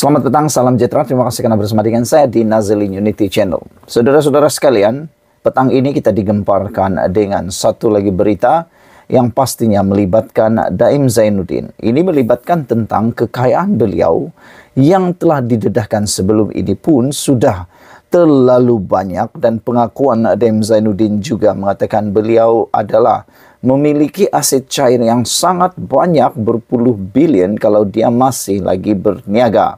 Selamat petang, salam sejahtera. Terima kasih karena bersama dengan saya di Nazlin Unity Channel. Saudara-saudara sekalian, petang ini kita digemparkan dengan satu lagi berita yang pastinya melibatkan Daim Zainuddin. Ini melibatkan tentang kekayaan beliau yang telah didedahkan sebelum ini pun sudah terlalu banyak dan pengakuan Daim Zainuddin juga mengatakan beliau adalah memiliki aset cair yang sangat banyak berpuluh bilion kalau dia masih lagi berniaga.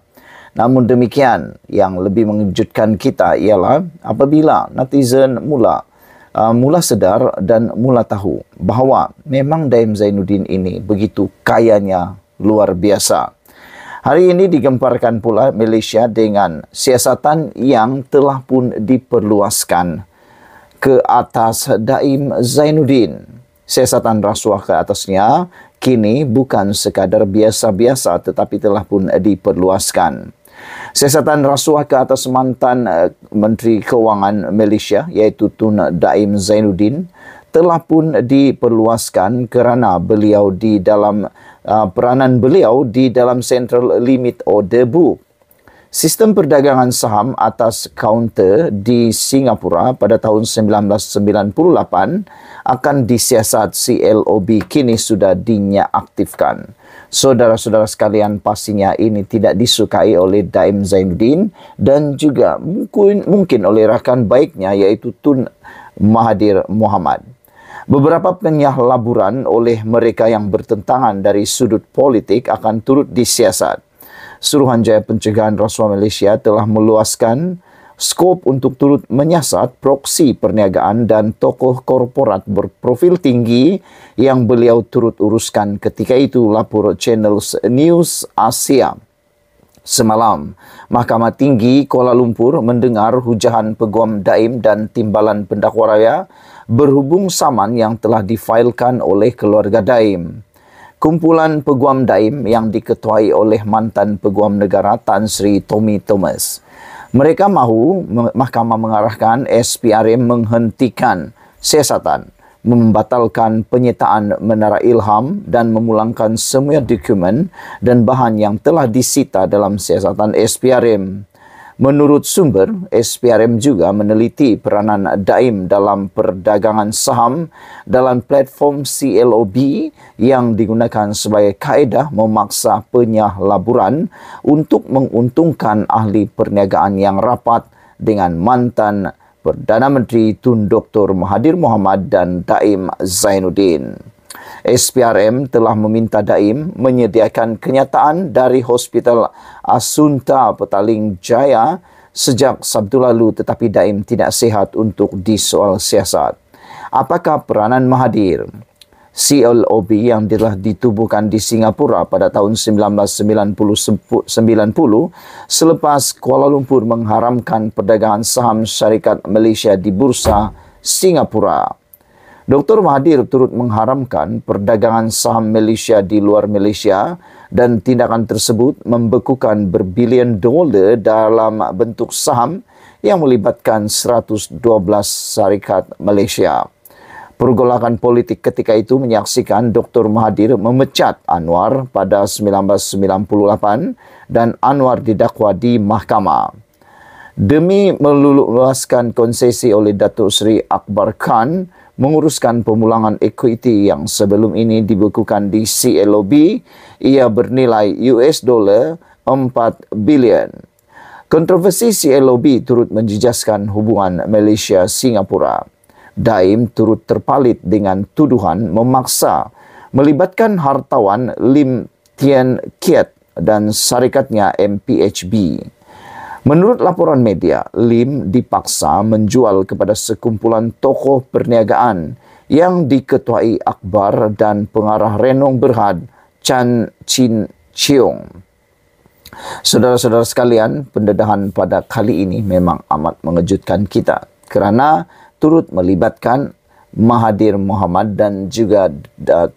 Namun demikian, yang lebih mengejutkan kita ialah apabila netizen mula uh, mula sedar dan mula tahu bahawa memang Daim Zainuddin ini begitu kayanya luar biasa. Hari ini digemparkan pula Malaysia dengan siasatan yang telah pun diperluaskan ke atas Daim Zainuddin. Siasatan rasuah ke atasnya kini bukan sekadar biasa-biasa tetapi telah pun diperluaskan. Siasatan rasuah ke atas mantan eh, Menteri Keuangan Malaysia iaitu Tun Daim Zainuddin telah pun diperluaskan kerana beliau di dalam eh, peranan beliau di dalam Central Limit Order Book. Sistem perdagangan saham atas kaunter di Singapura pada tahun 1998 akan disiasat CLOB kini sudah dinyaktifkan. aktifkan saudara-saudara sekalian pastinya ini tidak disukai oleh Daim Zainuddin dan juga mungkin, mungkin oleh rakan baiknya yaitu Tun Mahadir Muhammad. Beberapa penyah laburan oleh mereka yang bertentangan dari sudut politik akan turut disiasat. Suruhanjaya Pencegahan Rasuah Malaysia telah meluaskan skop untuk turut menyiasat proksi perniagaan dan tokoh korporat berprofil tinggi yang beliau turut uruskan ketika itu lapor channel News Asia. Semalam, Mahkamah Tinggi Kuala Lumpur mendengar hujahan peguam daim dan timbalan pendakwa raya berhubung saman yang telah difailkan oleh keluarga daim. Kumpulan peguam daim yang diketuai oleh mantan peguam negara Tan Sri Tommy Thomas. Mereka mahu mahkamah mengarahkan SPRM menghentikan siasatan, membatalkan penyitaan Menara Ilham dan memulangkan semua dokumen dan bahan yang telah disita dalam siasatan SPRM. Menurut sumber, SPRM juga meneliti peranan Daim dalam perdagangan saham dalam platform CLOB yang digunakan sebagai kaedah memaksa penyah laburan untuk menguntungkan ahli perniagaan yang rapat dengan mantan Perdana Menteri Tun Dr. Mahathir Mohamad dan Daim Zainuddin. SPRM telah meminta Daim menyediakan kenyataan dari Hospital Asunta Petaling Jaya sejak Sabtu lalu tetapi Daim tidak sihat untuk disoal siasat. Apakah peranan Mahathir? CLOB yang telah ditubuhkan di Singapura pada tahun 1990 selepas Kuala Lumpur mengharamkan perdagangan saham syarikat Malaysia di bursa Singapura. Dr. Mahathir turut mengharamkan perdagangan saham Malaysia di luar Malaysia dan tindakan tersebut membekukan berbilion dolar dalam bentuk saham yang melibatkan 112 syarikat Malaysia. Pergolakan politik ketika itu menyaksikan Dr. Mahathir memecat Anwar pada 1998 dan Anwar didakwa di mahkamah. Demi meluluskan konsesi oleh Datuk Seri Akbar Khan, menguruskan pemulangan equity yang sebelum ini dibekukan di CLOB ia bernilai US dollar 4 bilion. Kontroversi CLOB turut menjejaskan hubungan Malaysia-Singapura. Daim turut terpalit dengan tuduhan memaksa melibatkan hartawan Lim Tian Kiat dan syarikatnya MPHB. Menurut laporan media, Lim dipaksa menjual kepada sekumpulan tokoh perniagaan yang diketuai Akbar dan pengarah Renong Berhad Chan Chin Cheong. Saudara-saudara sekalian, pendedahan pada kali ini memang amat mengejutkan kita kerana turut melibatkan Mahathir Muhammad dan juga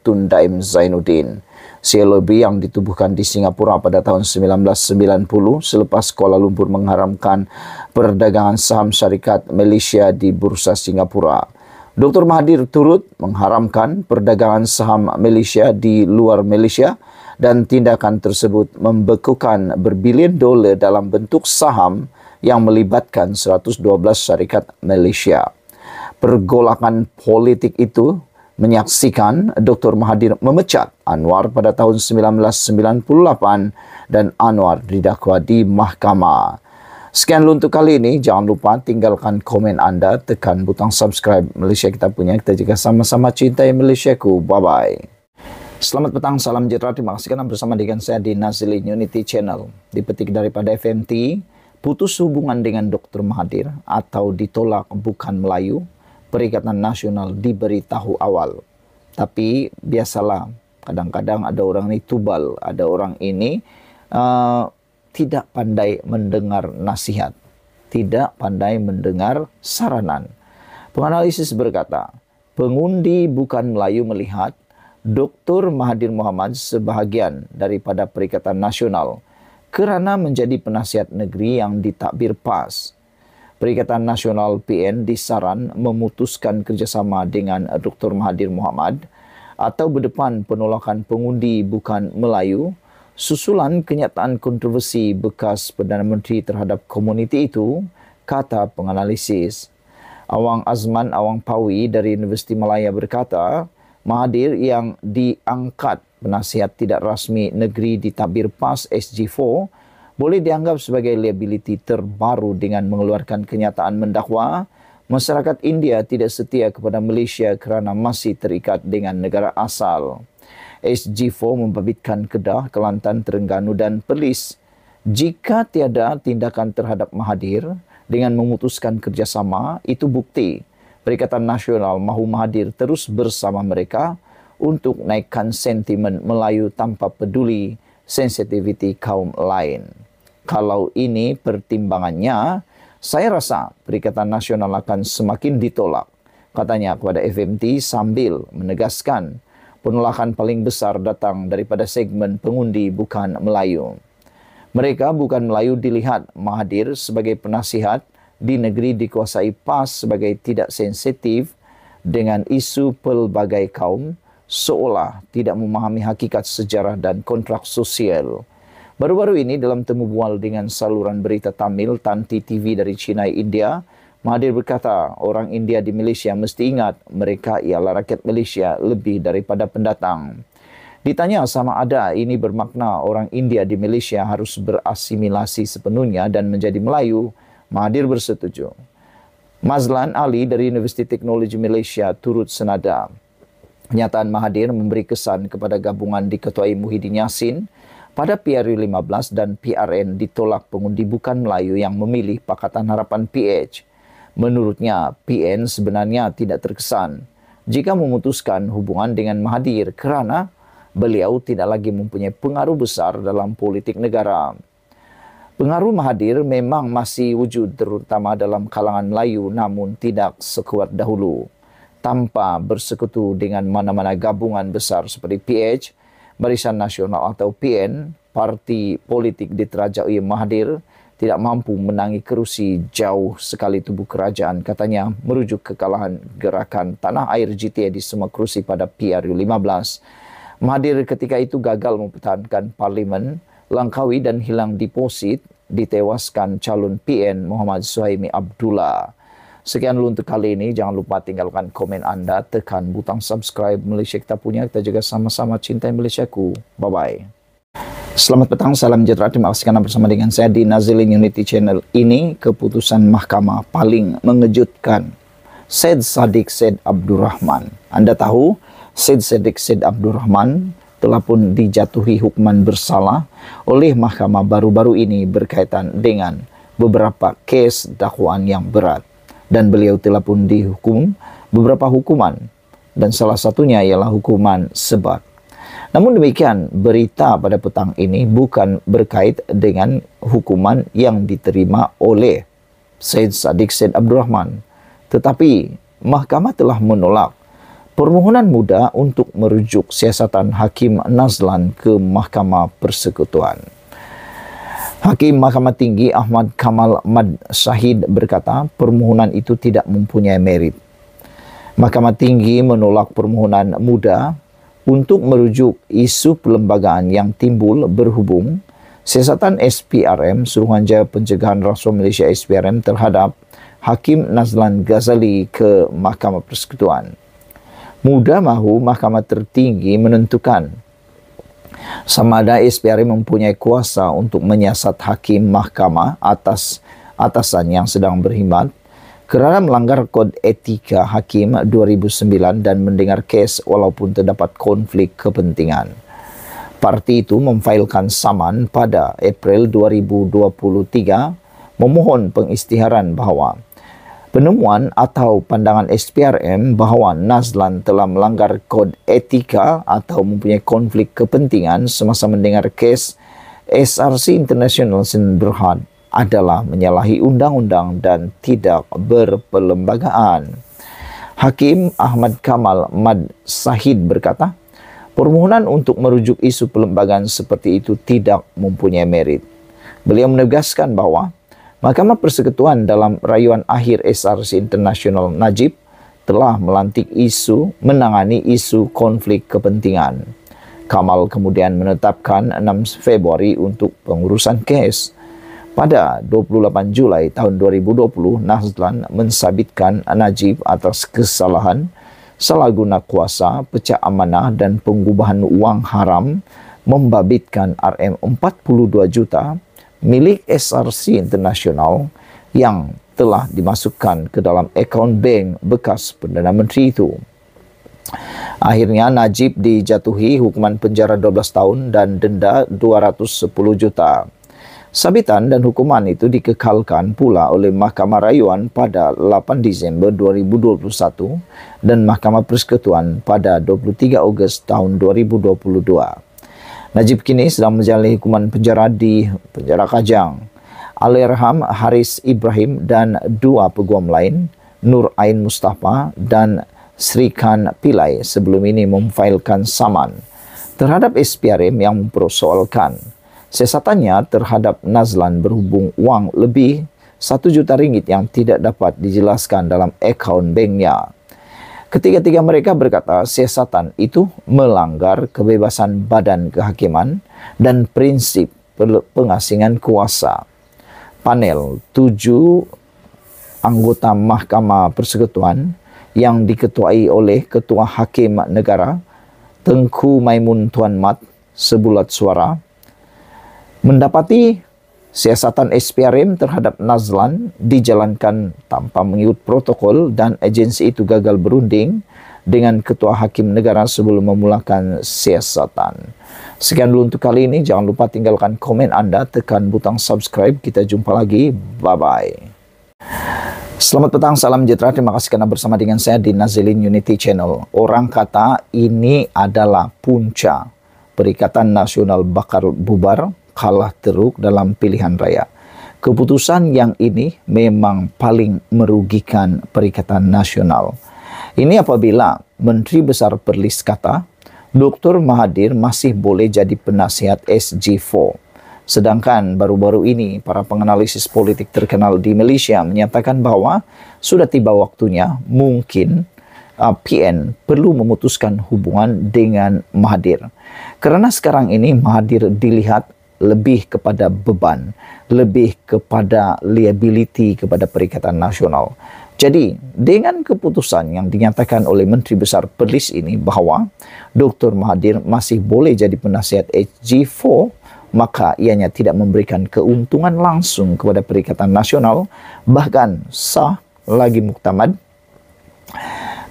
Tun Daim Zainuddin. CLOB yang ditubuhkan di Singapura pada tahun 1990 selepas Kuala Lumpur mengharamkan perdagangan saham syarikat Malaysia di Bursa Singapura. Dr. Mahathir turut mengharamkan perdagangan saham Malaysia di luar Malaysia dan tindakan tersebut membekukan berbilion dolar dalam bentuk saham yang melibatkan 112 syarikat Malaysia. Pergolakan politik itu menyaksikan Dr. Mahathir memecat Anwar pada tahun 1998 dan Anwar didakwa di mahkamah. Sekian untuk kali ini. Jangan lupa tinggalkan komen Anda, tekan butang subscribe Malaysia kita punya. Kita juga sama-sama cintai Malaysiaku. Bye-bye. Selamat petang, salam sejahtera. Terima kasih karena bersama dengan saya di Nazili Unity Channel. Dipetik daripada FMT, putus hubungan dengan Dr. Mahathir atau ditolak bukan Melayu Perikatan Nasional diberitahu awal. Tapi biasalah kadang-kadang ada orang ini tubal, ada orang ini uh, tidak pandai mendengar nasihat, tidak pandai mendengar saranan. Penganalisis berkata, pengundi bukan Melayu melihat Dr. Mahathir Muhammad sebahagian daripada Perikatan Nasional kerana menjadi penasihat negeri yang ditakbir PAS Perikatan Nasional PN disaran memutuskan kerjasama dengan Dr. Mahathir Mohamad atau berdepan penolakan pengundi bukan Melayu susulan kenyataan kontroversi bekas Perdana Menteri terhadap komuniti itu, kata penganalisis. Awang Azman Awang Pawi dari Universiti Malaya berkata, Mahathir yang diangkat penasihat tidak rasmi negeri di tabir PAS SG4 boleh dianggap sebagai liability terbaru dengan mengeluarkan kenyataan mendakwa masyarakat India tidak setia kepada Malaysia kerana masih terikat dengan negara asal. SG4 membabitkan Kedah, Kelantan, Terengganu dan Perlis jika tiada tindakan terhadap Mahathir dengan memutuskan kerjasama, itu bukti Perikatan Nasional mahu Mahathir terus bersama mereka untuk naikkan sentimen Melayu tanpa peduli sensitiviti kaum lain. Kalau ini pertimbangannya, saya rasa Perikatan Nasional akan semakin ditolak. Katanya kepada FMT sambil menegaskan penolakan paling besar datang daripada segmen pengundi bukan Melayu. Mereka bukan Melayu dilihat Mahathir sebagai penasihat di negeri dikuasai PAS sebagai tidak sensitif dengan isu pelbagai kaum seolah tidak memahami hakikat sejarah dan kontrak sosial Baru-baru ini dalam temu bual dengan saluran berita Tamil Tanti TV dari China India, Mahathir berkata orang India di Malaysia mesti ingat mereka ialah rakyat Malaysia lebih daripada pendatang. Ditanya sama ada ini bermakna orang India di Malaysia harus berasimilasi sepenuhnya dan menjadi Melayu, Mahathir bersetuju. Mazlan Ali dari Universiti Teknologi Malaysia turut senada. Pernyataan Mahathir memberi kesan kepada gabungan diketuai Muhyiddin Yassin pada PRU 15 dan PRN ditolak pengundi bukan Melayu yang memilih Pakatan Harapan PH. Menurutnya, PN sebenarnya tidak terkesan jika memutuskan hubungan dengan Mahathir kerana beliau tidak lagi mempunyai pengaruh besar dalam politik negara. Pengaruh Mahathir memang masih wujud terutama dalam kalangan Melayu namun tidak sekuat dahulu. Tanpa bersekutu dengan mana-mana gabungan besar seperti PH, Barisan Nasional atau PN, parti politik di diterajai Mahathir tidak mampu menangi kerusi jauh sekali tubuh kerajaan katanya merujuk kekalahan gerakan tanah air GTA di semua kerusi pada PRU 15. Mahathir ketika itu gagal mempertahankan parlimen Langkawi dan hilang deposit ditewaskan calon PN Muhammad Suhaimi Abdullah. Sekian dulu untuk kali ini. Jangan lupa tinggalkan komen Anda, tekan butang subscribe Malaysia kita punya. Kita juga sama-sama cintai ku. Bye-bye. Selamat petang, salam sejahtera. Terima kasih karena bersama dengan saya di Nazilin Unity Channel. Ini keputusan mahkamah paling mengejutkan. Said Sadik Said Abdurrahman. Anda tahu, Said Sadik Said Abdurrahman telah pun dijatuhi hukuman bersalah oleh mahkamah baru-baru ini berkaitan dengan beberapa kes dakwaan yang berat dan beliau telah pun dihukum beberapa hukuman dan salah satunya ialah hukuman sebat. Namun demikian, berita pada petang ini bukan berkait dengan hukuman yang diterima oleh Said Sadiq Said Abdurrahman. Tetapi mahkamah telah menolak permohonan muda untuk merujuk siasatan Hakim Nazlan ke Mahkamah Persekutuan. Hakim Mahkamah Tinggi Ahmad Kamal Mad Sahid berkata, permohonan itu tidak mempunyai merit. Mahkamah Tinggi menolak permohonan muda untuk merujuk isu pelembagaan yang timbul berhubung siasatan SPRM Suruhanjaya Pencegahan Rasuah Malaysia SPRM terhadap Hakim Nazlan Ghazali ke Mahkamah Persekutuan. Muda mahu Mahkamah Tertinggi menentukan Samada SPRI mempunyai kuasa untuk menyasat hakim mahkamah atas atasan yang sedang berkhidmat kerana melanggar kod etika hakim 2009 dan mendengar kes walaupun terdapat konflik kepentingan. Parti itu memfailkan saman pada April 2023 memohon pengistiharan bahawa Penemuan atau pandangan SPRM bahawa Nazlan telah melanggar kod etika atau mempunyai konflik kepentingan semasa mendengar kes SRC International Sin Berhad adalah menyalahi undang-undang dan tidak berperlembagaan. Hakim Ahmad Kamal Mad Sahid berkata, permohonan untuk merujuk isu perlembagaan seperti itu tidak mempunyai merit. Beliau menegaskan bahawa Mahkamah Persekutuan dalam rayuan akhir SRC Internasional Najib telah melantik isu menangani isu konflik kepentingan. Kamal kemudian menetapkan 6 Februari untuk pengurusan kes. Pada 28 Julai tahun 2020, Nasdlan mensabitkan Najib atas kesalahan, salahguna kuasa, pecah amanah dan pengubahan uang haram membabitkan RM 42 juta milik SRC Internasional yang telah dimasukkan ke dalam akaun bank bekas Perdana Menteri itu. Akhirnya Najib dijatuhi hukuman penjara 12 tahun dan denda 210 juta. Sabitan dan hukuman itu dikekalkan pula oleh Mahkamah Rayuan pada 8 Desember 2021 dan Mahkamah Persekutuan pada 23 Ogos tahun 2022. Najib kini sedang menjalani hukuman penjara di penjara Kajang. Alirham Haris Ibrahim dan dua peguam lain, Nur Ain Mustafa dan Sri Khan Pillai sebelum ini memfailkan saman terhadap SPRM yang mempersoalkan sesatannya terhadap Nazlan berhubung uang lebih satu juta ringgit yang tidak dapat dijelaskan dalam e-account banknya. Ketiga-tiga mereka berkata siasatan itu melanggar kebebasan badan kehakiman dan prinsip pengasingan kuasa. Panel tujuh anggota Mahkamah Persekutuan yang diketuai oleh Ketua Hakim Negara Tengku Maimun Tuan Mat Sebulat Suara mendapati Siasatan SPRM terhadap Nazlan dijalankan tanpa mengikut protokol dan agensi itu gagal berunding dengan ketua hakim negara sebelum memulakan siasatan. Sekian dulu untuk kali ini. Jangan lupa tinggalkan komen Anda, tekan butang subscribe. Kita jumpa lagi. Bye-bye. Selamat petang, salam sejahtera. Terima kasih karena bersama dengan saya di Nazilin Unity Channel. Orang kata ini adalah punca Perikatan Nasional Bakar Bubar kalah teruk dalam pilihan raya. Keputusan yang ini memang paling merugikan perikatan nasional. Ini apabila Menteri Besar Perlis kata, Dr. Mahathir masih boleh jadi penasihat SG4. Sedangkan baru-baru ini para penganalisis politik terkenal di Malaysia menyatakan bahwa sudah tiba waktunya mungkin uh, PN perlu memutuskan hubungan dengan Mahathir. Karena sekarang ini Mahathir dilihat lebih kepada beban, lebih kepada liability kepada Perikatan Nasional. Jadi, dengan keputusan yang dinyatakan oleh Menteri Besar Perlis ini bahwa Dr. Mahathir masih boleh jadi penasihat HG4, maka ianya tidak memberikan keuntungan langsung kepada Perikatan Nasional, bahkan sah lagi muktamad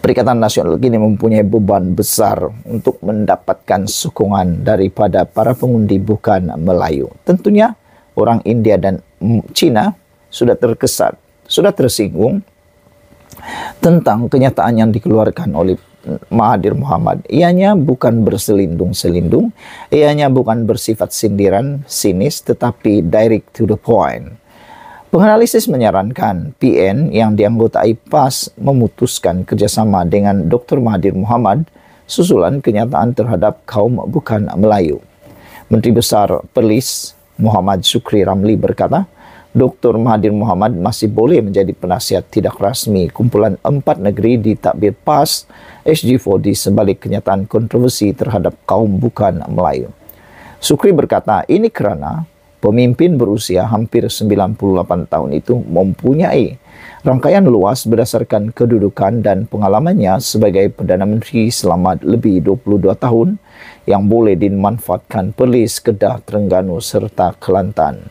Perikatan Nasional kini mempunyai beban besar untuk mendapatkan sokongan daripada para pengundi bukan Melayu. Tentunya orang India dan Cina sudah terkesan, sudah tersinggung tentang kenyataan yang dikeluarkan oleh Mahathir Muhammad. Ianya bukan berselindung-selindung, ianya bukan bersifat sindiran, sinis, tetapi direct to the point. Penganalisis menyarankan PN yang dianggotai PAS memutuskan kerjasama dengan Dr. Mahathir Muhammad susulan kenyataan terhadap kaum bukan Melayu. Menteri Besar Perlis Muhammad Sukri Ramli berkata, Dr. Mahathir Muhammad masih boleh menjadi penasihat tidak rasmi kumpulan empat negeri di takbir PAS SG4D sebalik kenyataan kontroversi terhadap kaum bukan Melayu. Sukri berkata, ini kerana pemimpin berusia hampir 98 tahun itu mempunyai rangkaian luas berdasarkan kedudukan dan pengalamannya sebagai Perdana Menteri selama lebih 22 tahun yang boleh dimanfaatkan Perlis, Kedah, Terengganu serta Kelantan.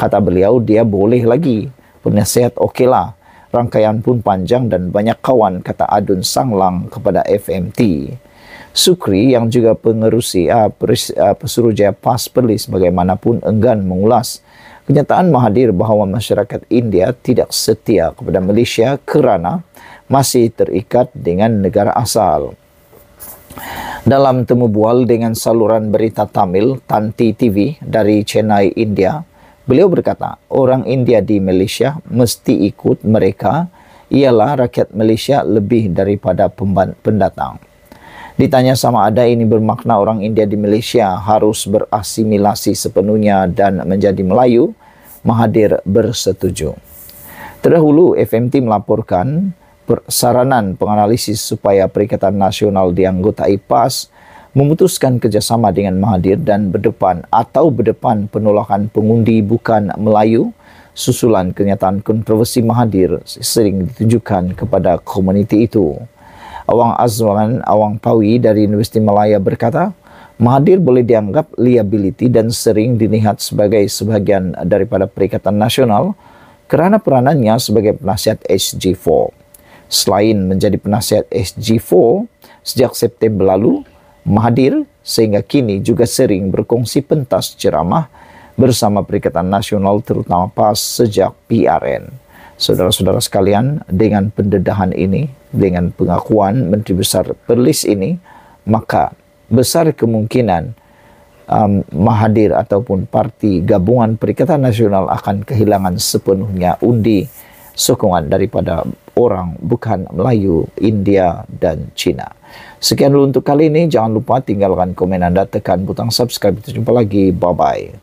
Kata beliau, dia boleh lagi. Penasihat okelah. Okay rangkaian pun panjang dan banyak kawan kata Adun Sanglang kepada FMT. Sukri yang juga pengerusi uh, peris, uh, pesuruhjaya PAS Perlis bagaimanapun enggan mengulas kenyataan Mahathir bahawa masyarakat India tidak setia kepada Malaysia kerana masih terikat dengan negara asal. Dalam temu bual dengan saluran berita Tamil Tanti TV dari Chennai, India, Beliau berkata, orang India di Malaysia mesti ikut mereka ialah rakyat Malaysia lebih daripada pendatang. Ditanya sama ada ini bermakna orang India di Malaysia harus berasimilasi sepenuhnya dan menjadi Melayu, Mahathir bersetuju. Terdahulu FMT melaporkan saranan penganalisis supaya Perikatan Nasional dianggotai PAS memutuskan kerjasama dengan Mahathir dan berdepan atau berdepan penolakan pengundi bukan Melayu, susulan kenyataan kontroversi Mahathir sering ditujukan kepada komuniti itu. Awang Azwan Awang Pawi dari Universiti Malaya berkata, Mahathir boleh dianggap liability dan sering dilihat sebagai sebagian daripada Perikatan Nasional kerana peranannya sebagai penasihat SG4. Selain menjadi penasihat SG4, sejak September lalu, Mahadir sehingga kini juga sering berkongsi pentas ceramah bersama Perikatan Nasional terutama PAS sejak PRN. Saudara-saudara sekalian, dengan pendedahan ini, dengan pengakuan Menteri Besar Perlis ini, maka besar kemungkinan um, Mahathir ataupun parti gabungan Perikatan Nasional akan kehilangan sepenuhnya undi sokongan daripada orang bukan Melayu, India dan Cina. Sekian dulu untuk kali ini. Jangan lupa tinggalkan komen Anda, tekan butang subscribe. jumpa lagi. Bye-bye.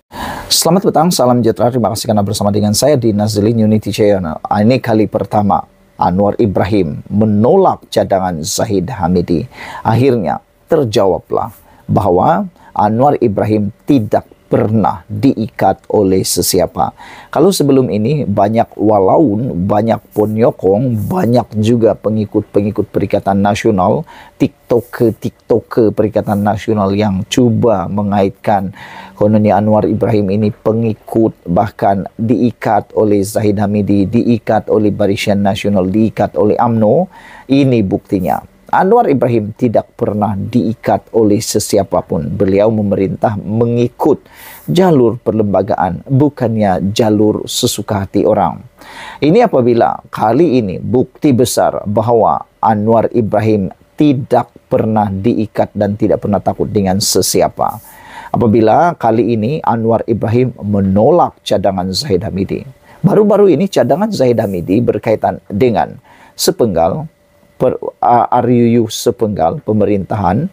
Selamat petang, salam sejahtera. Terima kasih karena bersama dengan saya di Nazlin Unity Channel. Ah, ini kali pertama Anwar Ibrahim menolak cadangan Zahid Hamidi. Akhirnya terjawablah bahwa Anwar Ibrahim tidak pernah diikat oleh sesiapa. Kalau sebelum ini banyak walaun, banyak ponyokong, banyak juga pengikut-pengikut Perikatan Nasional, TikTok-TikTok Perikatan Nasional yang coba mengaitkan kononnya Anwar Ibrahim ini pengikut bahkan diikat oleh Zahid Hamidi, diikat oleh Barisan Nasional, diikat oleh AMNO, ini buktinya Anwar Ibrahim tidak pernah diikat oleh sesiapapun. Beliau memerintah mengikut jalur perlembagaan, bukannya jalur sesuka hati orang. Ini apabila kali ini bukti besar bahwa Anwar Ibrahim tidak pernah diikat dan tidak pernah takut dengan sesiapa. Apabila kali ini Anwar Ibrahim menolak cadangan Zahid Hamidi. Baru-baru ini cadangan Zahid Hamidi berkaitan dengan sepenggal per, RUU sepenggal pemerintahan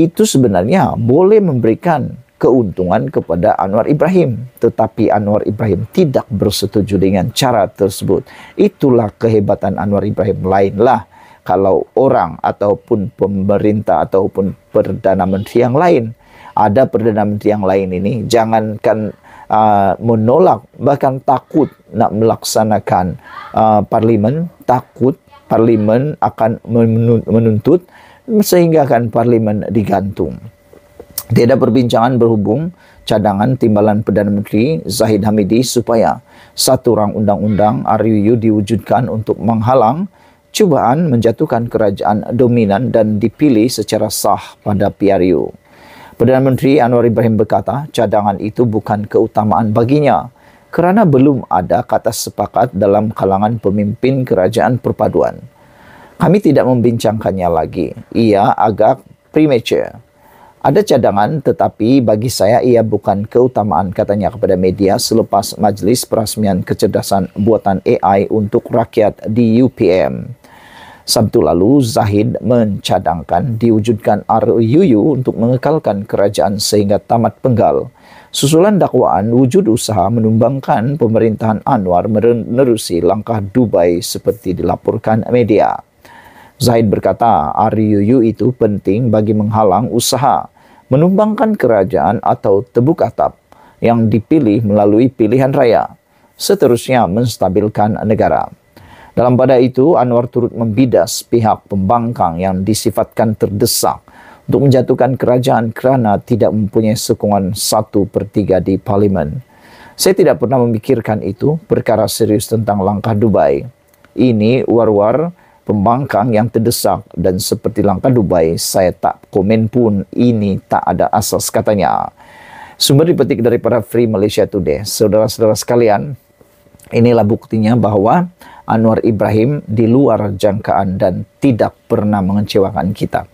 itu sebenarnya boleh memberikan keuntungan kepada Anwar Ibrahim. Tetapi Anwar Ibrahim tidak bersetuju dengan cara tersebut. Itulah kehebatan Anwar Ibrahim lainlah kalau orang ataupun pemerintah ataupun Perdana Menteri yang lain ada Perdana Menteri yang lain ini jangankan uh, menolak bahkan takut nak melaksanakan uh, parlimen takut parlimen akan menuntut sehingga akan parlimen digantung. Tiada perbincangan berhubung cadangan timbalan Perdana Menteri Zahid Hamidi supaya satu orang undang-undang RUU diwujudkan untuk menghalang cubaan menjatuhkan kerajaan dominan dan dipilih secara sah pada PRU. Perdana Menteri Anwar Ibrahim berkata cadangan itu bukan keutamaan baginya. Kerana belum ada kata sepakat dalam kalangan pemimpin kerajaan perpaduan. Kami tidak membincangkannya lagi. Ia agak premature. Ada cadangan, tetapi bagi saya ia bukan keutamaan, katanya kepada media selepas majlis Perasmian Kecerdasan Buatan AI untuk Rakyat di UPM. Sabtu lalu, Zahid mencadangkan diwujudkan RUU untuk mengekalkan kerajaan sehingga tamat penggal. Susulan dakwaan wujud usaha menumbangkan pemerintahan Anwar menerusi langkah Dubai seperti dilaporkan media. Zaid berkata, RUU itu penting bagi menghalang usaha, menumbangkan kerajaan atau tebuk atap yang dipilih melalui pilihan raya, seterusnya menstabilkan negara. Dalam pada itu, Anwar turut membidas pihak pembangkang yang disifatkan terdesak untuk menjatuhkan kerajaan kerana tidak mempunyai sokongan satu per tiga di parlimen. Saya tidak pernah memikirkan itu perkara serius tentang langkah Dubai. Ini war-war pembangkang yang terdesak dan seperti langkah Dubai, saya tak komen pun ini tak ada asas katanya. Sumber dipetik daripada Free Malaysia Today. Saudara-saudara sekalian, inilah buktinya bahwa Anwar Ibrahim di luar jangkaan dan tidak pernah mengecewakan kita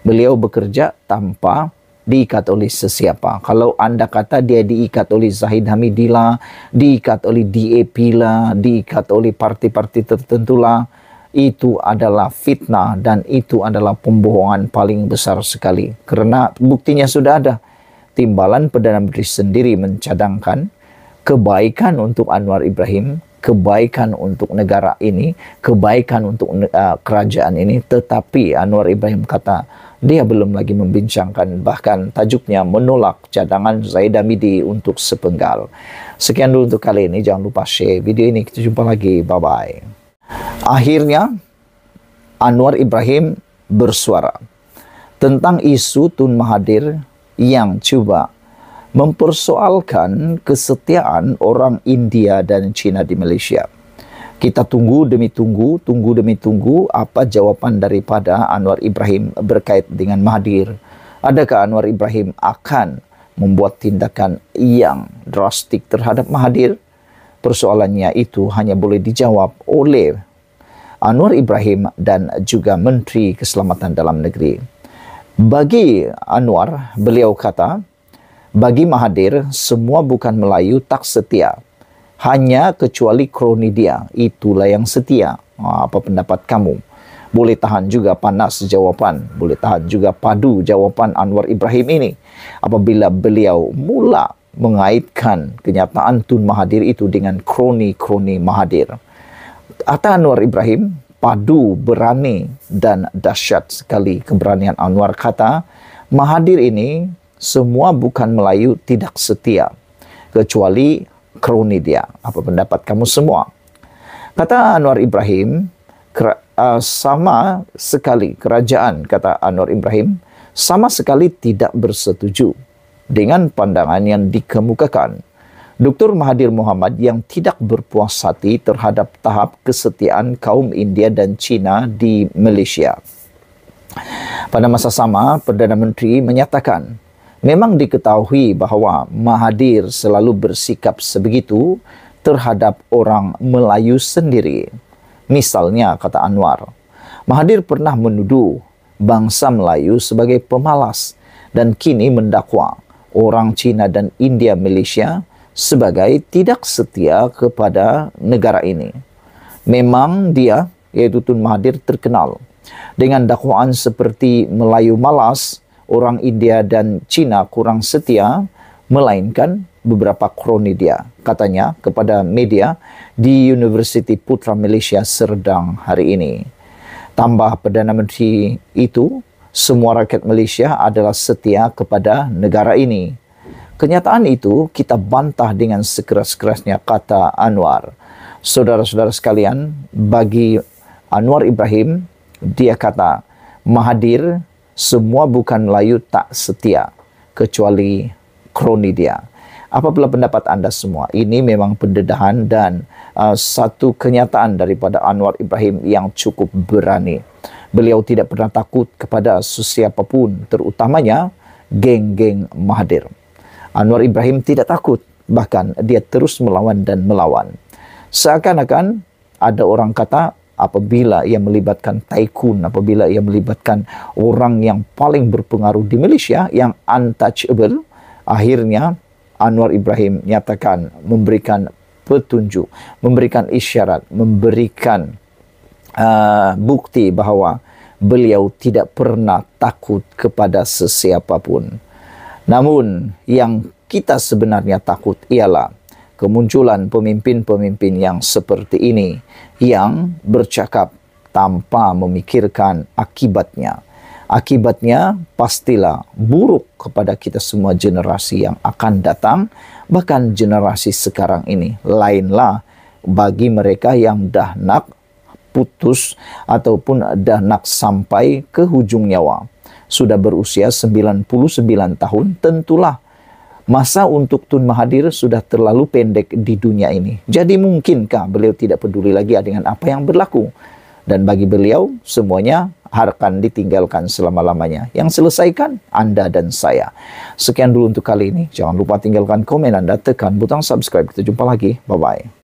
beliau bekerja tanpa diikat oleh sesiapa. Kalau Anda kata dia diikat oleh Zahid Hamidillah, diikat oleh DAP lah, diikat oleh parti-parti tertentu lah, itu adalah fitnah dan itu adalah pembohongan paling besar sekali. Karena buktinya sudah ada. Timbalan Perdana Menteri sendiri mencadangkan kebaikan untuk Anwar Ibrahim kebaikan untuk negara ini, kebaikan untuk uh, kerajaan ini, tetapi uh, Anwar Ibrahim kata dia belum lagi membincangkan bahkan tajuknya menolak cadangan Zaid Amidi untuk sepenggal. Sekian dulu untuk kali ini, jangan lupa share video ini. Kita jumpa lagi, bye-bye. Akhirnya Anwar Ibrahim bersuara tentang isu Tun Mahathir yang coba mempersoalkan kesetiaan orang India dan Cina di Malaysia. Kita tunggu demi tunggu, tunggu demi tunggu apa jawaban daripada Anwar Ibrahim berkait dengan Mahathir. Adakah Anwar Ibrahim akan membuat tindakan yang drastik terhadap Mahathir? Persoalannya itu hanya boleh dijawab oleh Anwar Ibrahim dan juga Menteri Keselamatan Dalam Negeri. Bagi Anwar, beliau kata, bagi Mahathir, semua bukan Melayu tak setia. Hanya kecuali kroni dia, itulah yang setia. Ah, apa pendapat kamu? Boleh tahan juga panas jawapan, boleh tahan juga padu jawapan Anwar Ibrahim ini. Apabila beliau mula mengaitkan kenyataan Tun Mahathir itu dengan kroni-kroni Mahathir. Atta Anwar Ibrahim padu, berani, dan dahsyat sekali keberanian Anwar kata, Mahathir ini semua bukan Melayu tidak setia kecuali kroni dia. Apa pendapat kamu semua? Kata Anwar Ibrahim, eh, sama sekali kerajaan kata Anwar Ibrahim sama sekali tidak bersetuju dengan pandangan yang dikemukakan. Dr. Mahathir Muhammad yang tidak berpuas hati terhadap tahap kesetiaan kaum India dan Cina di Malaysia. Pada masa sama, Perdana Menteri menyatakan Memang diketahui bahwa Mahathir selalu bersikap sebegitu terhadap orang Melayu sendiri. Misalnya kata Anwar, Mahathir pernah menuduh bangsa Melayu sebagai pemalas dan kini mendakwa orang Cina dan India Malaysia sebagai tidak setia kepada negara ini. Memang dia, yaitu Tun Mahathir terkenal dengan dakwaan seperti Melayu malas, orang India dan Cina kurang setia, melainkan beberapa kroni dia. Katanya kepada media di University Putra Malaysia Serdang hari ini. Tambah Perdana Menteri itu, semua rakyat Malaysia adalah setia kepada negara ini. Kenyataan itu kita bantah dengan sekeras-kerasnya kata Anwar. Saudara-saudara sekalian, bagi Anwar Ibrahim, dia kata, Mahathir semua bukan layu tak setia, kecuali kroni dia. Apabila pendapat Anda semua? Ini memang pendedahan dan uh, satu kenyataan daripada Anwar Ibrahim yang cukup berani. Beliau tidak pernah takut kepada sesiapapun, terutamanya geng-geng Mahathir. Anwar Ibrahim tidak takut, bahkan dia terus melawan dan melawan. Seakan-akan ada orang kata apabila ia melibatkan tycoon, apabila ia melibatkan orang yang paling berpengaruh di Malaysia yang untouchable, akhirnya Anwar Ibrahim nyatakan memberikan petunjuk, memberikan isyarat, memberikan uh, bukti bahawa beliau tidak pernah takut kepada sesiapa pun. Namun yang kita sebenarnya takut ialah kemunculan pemimpin-pemimpin yang seperti ini yang bercakap tanpa memikirkan akibatnya. Akibatnya pastilah buruk kepada kita semua generasi yang akan datang, bahkan generasi sekarang ini. Lainlah bagi mereka yang dah nak putus ataupun dah nak sampai ke hujung nyawa. Sudah berusia 99 tahun, tentulah Masa untuk Tun Mahathir sudah terlalu pendek di dunia ini. Jadi mungkinkah beliau tidak peduli lagi dengan apa yang berlaku? Dan bagi beliau semuanya akan ditinggalkan selama-lamanya. Yang selesaikan Anda dan saya. Sekian dulu untuk kali ini. Jangan lupa tinggalkan komen Anda, tekan butang subscribe. Kita jumpa lagi. Bye-bye.